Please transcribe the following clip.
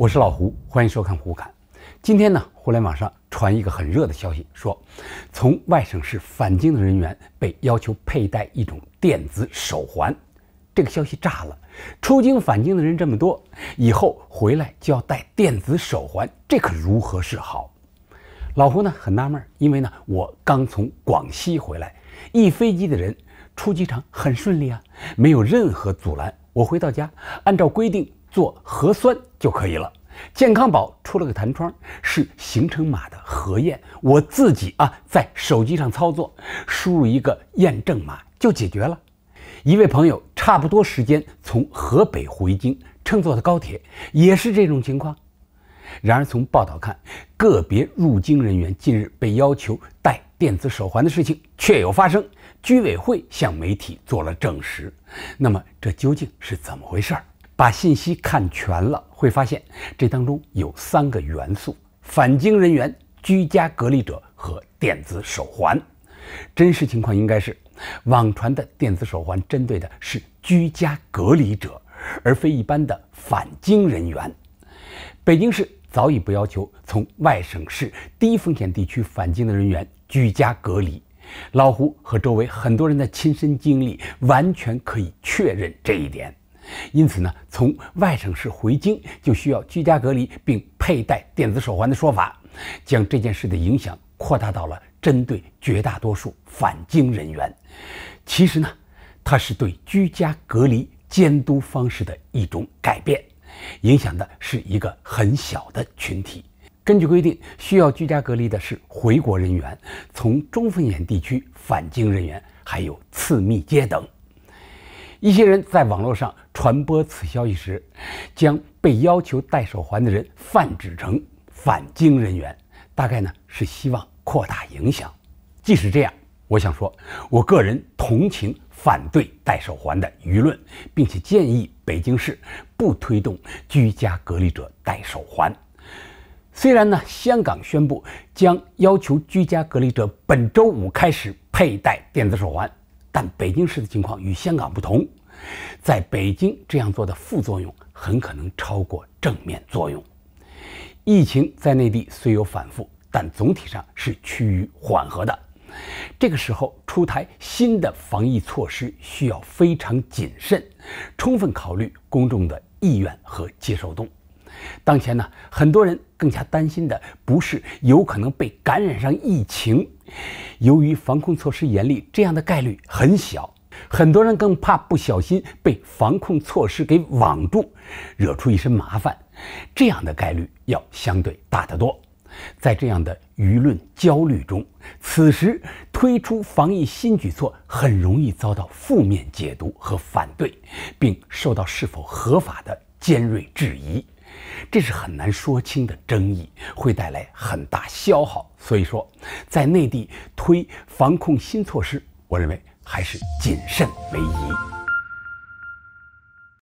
我是老胡，欢迎收看《胡侃》。今天呢，互联网上传一个很热的消息，说从外省市返京的人员被要求佩戴一种电子手环。这个消息炸了！出京返京的人这么多，以后回来就要戴电子手环，这可如何是好？老胡呢很纳闷，因为呢，我刚从广西回来，一飞机的人出机场很顺利啊，没有任何阻拦。我回到家，按照规定做核酸。就可以了。健康宝出了个弹窗，是行程码的核验。我自己啊，在手机上操作，输入一个验证码就解决了。一位朋友差不多时间从河北回京，乘坐的高铁也是这种情况。然而从报道看，个别入京人员近日被要求戴电子手环的事情确有发生，居委会向媒体做了证实。那么这究竟是怎么回事儿？把信息看全了，会发现这当中有三个元素：返京人员、居家隔离者和电子手环。真实情况应该是，网传的电子手环针对的是居家隔离者，而非一般的返京人员。北京市早已不要求从外省市低风险地区返京的人员居家隔离。老胡和周围很多人的亲身经历完全可以确认这一点。因此呢，从外省市回京就需要居家隔离并佩戴电子手环的说法，将这件事的影响扩大到了针对绝大多数返京人员。其实呢，它是对居家隔离监督方式的一种改变，影响的是一个很小的群体。根据规定，需要居家隔离的是回国人员、从中风险地区返京人员，还有次密接等一些人在网络上。传播此消息时，将被要求戴手环的人泛指成返京人员，大概呢是希望扩大影响。即使这样，我想说，我个人同情反对戴手环的舆论，并且建议北京市不推动居家隔离者戴手环。虽然呢，香港宣布将要求居家隔离者本周五开始佩戴电子手环，但北京市的情况与香港不同。在北京这样做的副作用很可能超过正面作用。疫情在内地虽有反复，但总体上是趋于缓和的。这个时候出台新的防疫措施需要非常谨慎，充分考虑公众的意愿和接受度。当前呢，很多人更加担心的不是有可能被感染上疫情，由于防控措施严厉，这样的概率很小。很多人更怕不小心被防控措施给网住，惹出一身麻烦，这样的概率要相对大得多。在这样的舆论焦虑中，此时推出防疫新举措，很容易遭到负面解读和反对，并受到是否合法的尖锐质疑，这是很难说清的争议，会带来很大消耗。所以说，在内地推防控新措施，我认为。还是谨慎为宜。